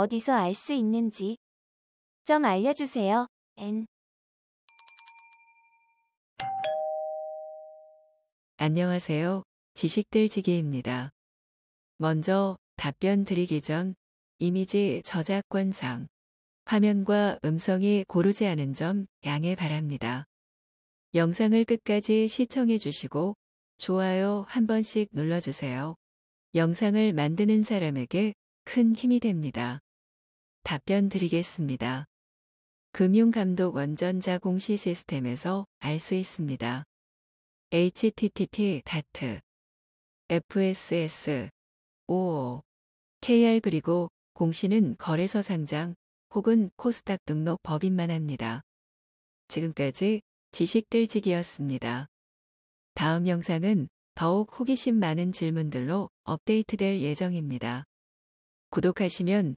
어디서 알 수 있는지 좀 알려주세요. N 안녕하세요. 지식들지기입니다. 먼저 답변 드리기 전 이미지 저작권상 화면과 음성이 고르지 않은 점 양해 바랍니다. 영상을 끝까지 시청해 주시고 좋아요 한 번씩 눌러주세요. 영상을 만드는 사람에게 큰 힘이 됩니다. 답변 드리겠습니다. 금융감독 원전자 공시 시스템에서 알 수 있습니다. http fss 5 kr 그리고 공시는 거래소 상장 혹은 코스닥 등록 법인만 합니다. 지금까지 지식들지기였습니다. 다음 영상은 더욱 호기심 많은 질문들로 업데이트될 예정입니다. 구독하시면